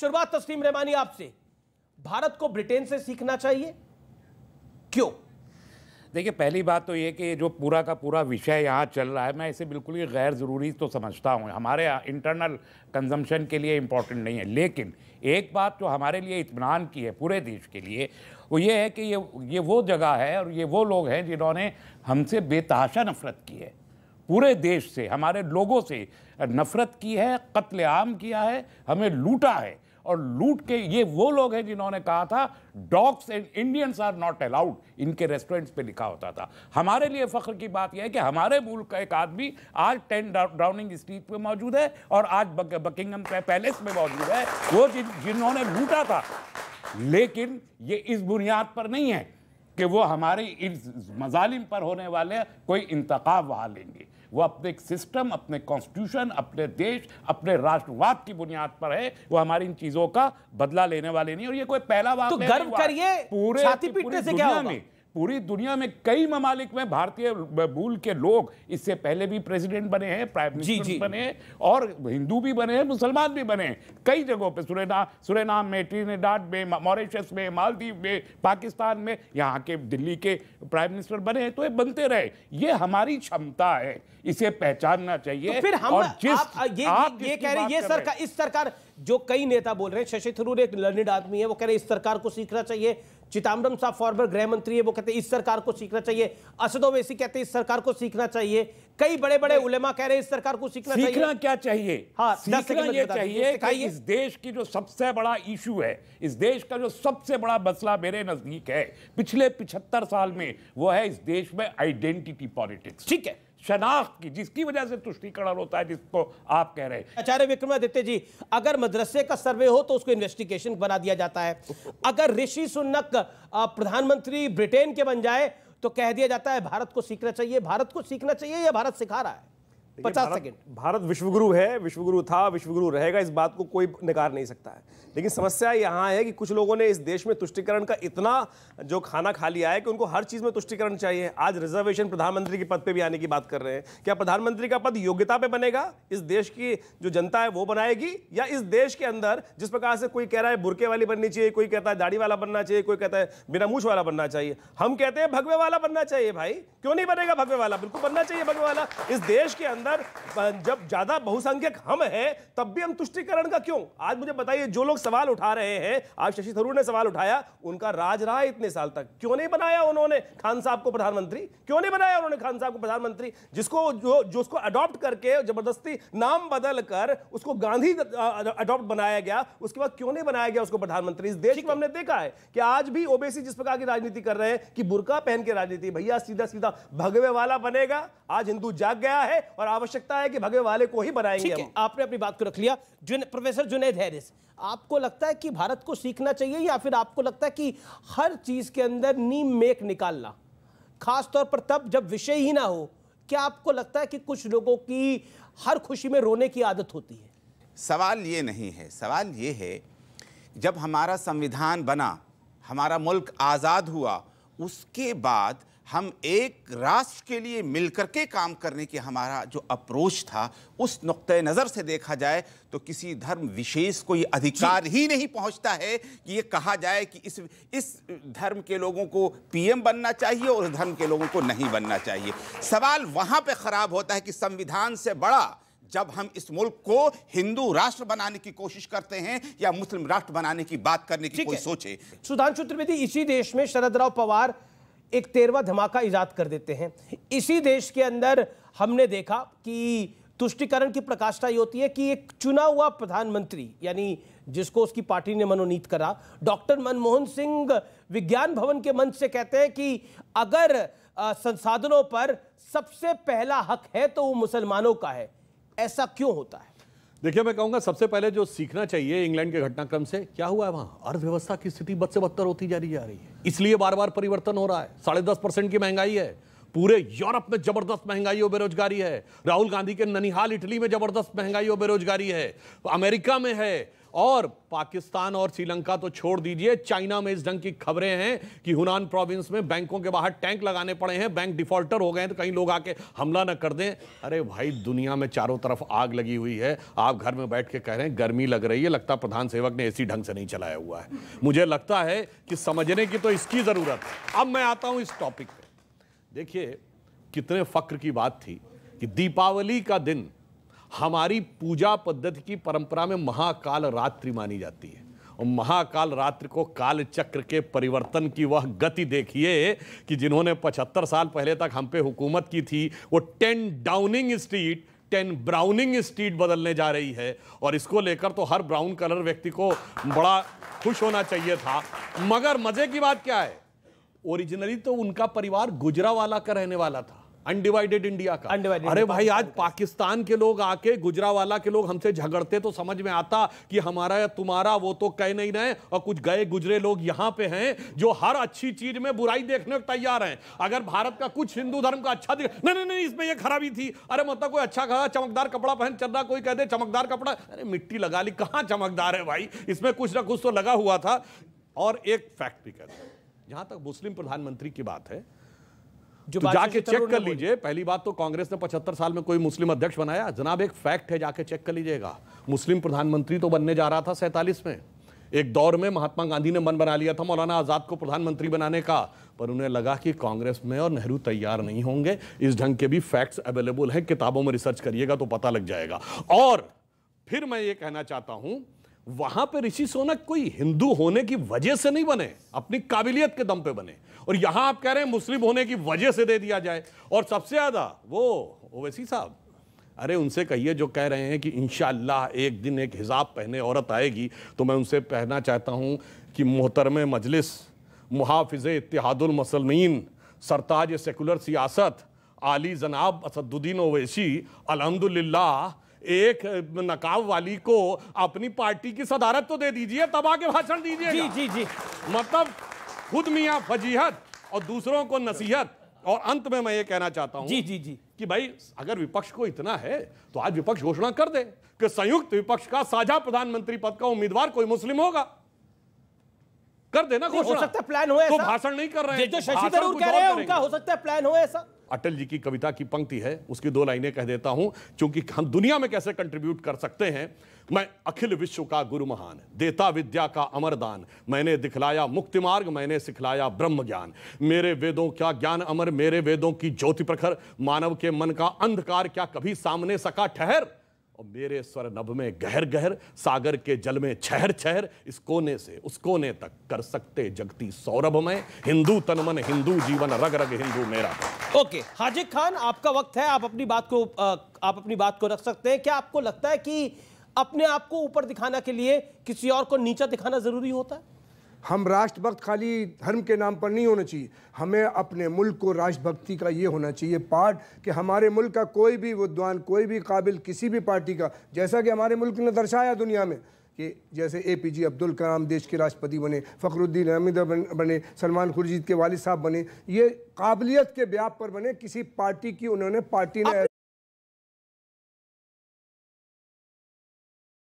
शुरुआत तस्लीम तो रहमानी आपसे भारत को ब्रिटेन से सीखना चाहिए क्यों देखिए पहली बात तो ये कि जो पूरा का पूरा विषय यहाँ चल रहा है मैं इसे बिल्कुल ही गैर ज़रूरी तो समझता हूँ हमारे इंटरनल कंजम्पशन के लिए इम्पॉर्टेंट नहीं है लेकिन एक बात जो हमारे लिए इतमान की है पूरे देश के लिए वो ये है कि ये ये वो जगह है और ये वो लोग हैं जिन्होंने हमसे बेतहाशा नफरत की है पूरे देश से हमारे लोगों से नफरत की है कत्लेआम किया है हमें लूटा है और लूट के ये वो लोग हैं जिन्होंने कहा था dogs and Indians are not allowed इनके रेस्टोरेंट्स पे लिखा होता था हमारे लिए फख्र की बात यह है कि हमारे मुल्क का एक आदमी आज टेन डाउनिंग स्ट्रीट पे मौजूद है और आज बकिंगम पैलेस में मौजूद है वो जिन, जिन्होंने लूटा था लेकिन ये इस बुनियाद पर नहीं है कि वो हमारे इस मजालिम पर होने वाले कोई इंतकाब वहाँ लेंगे वो अपने सिस्टम अपने कॉन्स्टिट्यूशन अपने देश अपने राष्ट्रवाद की बुनियाद पर है वो हमारी इन चीजों का बदला लेने वाले नहीं और ये कोई पहला बात तो गर्व करिए पूरे छाती पीटने से क्या होगा? पूरी दुनिया में कई ममालिक में भारतीय मूल के लोग इससे पहले भी प्रेसिडेंट बने हैं प्राइम मिनिस्टर बने और हिंदू भी बने हैं मुसलमान भी बने हैं कई जगहों पे सुरेना सुरेनाम में ट्रिनेडाड में मॉरिशस में मालदीव में पाकिस्तान में यहाँ के दिल्ली के प्राइम मिनिस्टर बने हैं तो ये बनते रहे ये हमारी क्षमता है इसे पहचानना चाहिए तो फिर हम और जिस आप, ये, आप ये, कह रहे हैं ये सरकार इस सरकार जो कई नेता बोल रहे हैं शशि थरूर एक लर्निड आदमी है वो कह रहे हैं इस सरकार को सीखना चाहिए चिदम्बरम साहब फॉर्मर गृह मंत्री है वो कहते हैं इस सरकार को सीखना चाहिए असद ओवैसी कहते हैं इस सरकार को सीखना चाहिए कई बड़े बड़े उलेमा कह रहे हैं इस सरकार को सीखना सीखना चाहिए। क्या चाहिए हाँ सीखना ये चाहिए कि इस देश की जो सबसे बड़ा इशू है इस देश का जो सबसे बड़ा मसला मेरे नजदीक है पिछले पिछहत्तर साल में वो है इस देश में आइडेंटिटी पॉलिटिक्स ठीक है शनाख्त की जिसकी वजह से तुष्टिकरण होता है जिसको आप कह रहे हैं आचार्य विक्रमादित्य जी अगर मदरसे का सर्वे हो तो उसको इन्वेस्टिगेशन बना दिया जाता है अगर ऋषि सुन्नक प्रधानमंत्री ब्रिटेन के बन जाए तो कह दिया जाता है भारत को सीखना चाहिए भारत को सीखना चाहिए या भारत सिखा रहा है पचास सेकेंड भारत विश्वगुरु है विश्वगुरु था विश्वगुरु रहेगा इस बात को कोई नकार नहीं सकता है लेकिन समस्या यहाँ है कि कुछ लोगों ने इस देश में तुष्टिकरण का इतना जो खाना खा लिया है कि उनको हर चीज़ में तुष्टिकरण चाहिए आज रिजर्वेशन प्रधानमंत्री के पद पर भी आने की बात कर रहे हैं क्या प्रधानमंत्री का पद योग्यता पर बनेगा इस देश की जो जनता है वो बनाएगी या इस देश के अंदर जिस प्रकार से कोई कह रहा है बुरके वाली बननी चाहिए कोई कहता है दाढ़ी वाला बनना चाहिए कोई कहता है बिना मूछ वाला बनना चाहिए हम कहते हैं भगवे वाला बनना चाहिए भाई क्यों नहीं बनेगा भगवे वाला बिल्कुल बनना चाहिए भगवे वाला इस देश के अंदर अंदर जब ज्यादा बहुसंख्यक हम हैं तब भी हम तुष्टिकरण का क्यों आज मुझे बताइए जो लोग सवाल उठा रहे हैं आज शशि थरूर ने सवाल उठाया उनका राज रहा इतने साल तक क्यों नहीं बनाया उन्होंने खान साहब को प्रधानमंत्री क्यों नहीं बनाया उन्होंने खान साहब को प्रधानमंत्री जिसको जो जो उसको अडॉप्ट करके जबरदस्ती नाम बदल कर उसको गांधी अडॉप्ट बनाया गया उसके बाद क्यों नहीं बनाया गया उसको प्रधानमंत्री इस देश में हमने देखा है कि आज भी ओबीसी जिस प्रकार की राजनीति कर रहे हैं कि बुरका पहन के राजनीति भैया सीधा सीधा भगवे वाला बनेगा आज हिंदू जाग गया है और आवश्यकता है कि भगवे वाले को ही बनाएंगे हम आपने अपनी बात को रख लिया जुन, प्रोफेसर जुनेद हैरिस आपको लगता है कि भारत को सीखना चाहिए या फिर आपको लगता है कि हर चीज के अंदर नीम मेक निकालना खासतौर पर तब जब विषय ही ना हो क्या आपको लगता है कि कुछ लोगों की हर खुशी में रोने की आदत होती है सवाल ये नहीं है सवाल ये है जब हमारा संविधान बना हमारा मुल्क आज़ाद हुआ उसके बाद हम एक राष्ट्र के लिए मिलकर के काम करने के हमारा जो अप्रोच था उस नुक़ नज़र से देखा जाए तो किसी धर्म विशेष को ये अधिकार ही नहीं पहुंचता है कि ये कहा जाए कि इस इस धर्म के लोगों को पीएम बनना चाहिए और धर्म के लोगों को नहीं बनना चाहिए सवाल वहाँ पे ख़राब होता है कि संविधान से बड़ा जब हम इस मुल्क को हिंदू राष्ट्र बनाने की कोशिश करते हैं या मुस्लिम राष्ट्र बनाने की बात करने की कोई सोचे सुधांशु त्रिवेदी इसी देश में शरद राव पवार एक तेरवा धमाका ईजाद कर देते हैं इसी देश के अंदर हमने देखा कि तुष्टिकरण की प्रकाष्ठा ये होती है कि एक चुना हुआ प्रधानमंत्री यानी जिसको उसकी पार्टी ने मनोनीत करा डॉक्टर मनमोहन सिंह विज्ञान भवन के मंच से कहते हैं कि अगर संसाधनों पर सबसे पहला हक है तो वो मुसलमानों का है ऐसा क्यों होता है देखिए मैं कहूंगा सबसे पहले जो सीखना चाहिए इंग्लैंड के घटनाक्रम से क्या हुआ है वहां अर्थव्यवस्था की स्थिति बद से बदतर होती जा रही जा रही है इसलिए बार बार परिवर्तन हो रहा है साढ़े दस परसेंट की महंगाई है पूरे यूरोप में जबरदस्त महंगाई और बेरोजगारी है राहुल गांधी के ननिहाल इटली में जबरदस्त महंगाई और बेरोजगारी है अमेरिका में है और पाकिस्तान और श्रीलंका तो छोड़ दीजिए चाइना में इस ढंग की खबरें हैं कि हुनान प्रोविंस में बैंकों के बाहर टैंक लगाने पड़े हैं बैंक डिफॉल्टर हो गए हैं तो कहीं लोग आके हमला ना कर दें अरे भाई दुनिया में चारों तरफ आग लगी हुई है आप घर में बैठ के कह रहे हैं गर्मी लग रही है लगता प्रधान सेवक ने ऐसी ढंग से नहीं चलाया हुआ है मुझे लगता है कि समझने की तो इसकी ज़रूरत है अब मैं आता हूँ इस टॉपिक पर देखिए कितने फ़क्र की बात थी कि दीपावली का दिन हमारी पूजा पद्धति की परंपरा में महाकाल रात्रि मानी जाती है और महाकाल रात्रि को काल चक्र के परिवर्तन की वह गति देखिए कि जिन्होंने 75 साल पहले तक हम पे हुकूमत की थी वो 10 Downing Street ten Downing Street बदलने जा रही है और इसको लेकर तो हर ब्राउन कलर व्यक्ति को बड़ा खुश होना चाहिए था मगर मजे की बात क्या है ओरिजिनली तो उनका परिवार गुजरा वाला का रहने वाला था अनडिवाइडेड इंडिया का अरे भाई आज पाकिस्तान के लोग आके गुजरावाला के लोग हमसे झगड़ते तो समझ में आता कि हमारा या तुम्हारा वो तो कह नहीं रहे और कुछ गए गुजरे लोग यहाँ पे हैं जो हर अच्छी चीज में बुराई देखने को तैयार हैं अगर भारत का कुछ हिंदू धर्म का अच्छा दिख नहीं नहीं नहीं इसमें यह खराबी थी अरे मतलब कोई अच्छा कहा चमकदार कपड़ा पहन चल रहा कोई कह दे चमकदार कपड़ा अरे मिट्टी लगा ली कहाँ चमकदार है भाई इसमें कुछ ना कुछ तो लगा हुआ था और एक फैक्ट भी कहते जहां तक मुस्लिम प्रधानमंत्री की बात है जो तो जाके चेक कर लीजिए पहली बात तो कांग्रेस ने पचहत्तर साल में कोई मुस्लिम अध्यक्ष बनाया जनाब एक फैक्ट है जाके चेक कर लीजिएगा मुस्लिम प्रधानमंत्री तो बनने जा रहा था सैतालीस में एक दौर में महात्मा गांधी ने मन बना लिया था मौलाना आज़ाद को प्रधानमंत्री बनाने का पर उन्हें लगा कि कांग्रेस में और नेहरू तैयार नहीं होंगे इस ढंग के भी फैक्ट्स अवेलेबल हैं किताबों में रिसर्च करिएगा तो पता लग जाएगा और फिर मैं ये कहना चाहता हूं वहां पर ऋषि सोनक कोई हिंदू होने की वजह से नहीं बने अपनी काबिलियत के दम पे बने और यहां आप कह रहे हैं मुस्लिम होने की वजह से दे दिया जाए और सबसे ज्यादा वो ओवैसी साहब अरे उनसे कहिए जो कह रहे हैं कि इन एक दिन एक हिजाब पहने औरत आएगी तो मैं उनसे कहना चाहता हूँ कि मोहतरम मजलिस मुहाफ़ इतिहादुलमसलमिन सरताज सेकुलर सियासत आली जनाब असदुद्दीन ओवैसी अलहमदुल्ला एक नकाब वाली को अपनी पार्टी की सदारत तो दे दीजिए तब आके भाषण दीजिए जी जी जी मतलब खुद मिया फजीहत और दूसरों को नसीहत और अंत में मैं ये कहना चाहता हूँ जी जी जी कि भाई अगर विपक्ष को इतना है तो आज विपक्ष घोषणा कर दे कि संयुक्त विपक्ष का साझा प्रधानमंत्री पद का उम्मीदवार कोई मुस्लिम होगा कर देना घोषणा हो सकता प्लान हो तो भाषण नहीं कर रहे जो तो शशि थरूर कह रहे हैं उनका हो सकता है प्लान हो ऐसा अटल जी की कविता की पंक्ति है उसकी दो लाइनें कह देता हूं क्योंकि हम दुनिया में कैसे कंट्रीब्यूट कर सकते हैं मैं अखिल विश्व का गुरु महान देता विद्या का अमर दान मैंने दिखलाया मुक्ति मार्ग मैंने सिखलाया ब्रह्म ज्ञान मेरे वेदों का ज्ञान अमर मेरे वेदों की ज्योति प्रखर मानव के मन का अंधकार क्या कभी सामने सका ठहर और मेरे स्वर नभ में गहर गहर सागर के जल में छहर छहर इस कोने से उस कोने तक कर सकते जगती सौरभ में हिंदू तन मन हिंदू जीवन रग रग हिंदू मेरा ओके हाजिक खान आपका वक्त है आप अपनी बात को आप अपनी बात को रख सकते हैं क्या आपको लगता है कि अपने आप को ऊपर दिखाना के लिए किसी और को नीचा दिखाना जरूरी होता है हम राष्ट्रभक्त खाली धर्म के नाम पर नहीं होना चाहिए हमें अपने मुल्क को राष्ट्रभक्ति का ये होना चाहिए पार्ट कि हमारे मुल्क का कोई भी विद्वान कोई भी काबिल किसी भी पार्टी का जैसा कि हमारे मुल्क ने दर्शाया दुनिया में कि जैसे ए पी जे अब्दुल कलाम देश के राष्ट्रपति बने फ़खरुद्दीन अहमद बने सलमान खुर्जीत के वालिद साहब बने ये काबिलियत के ब्याप पर बने किसी पार्टी की उन्होंने पार्टी ने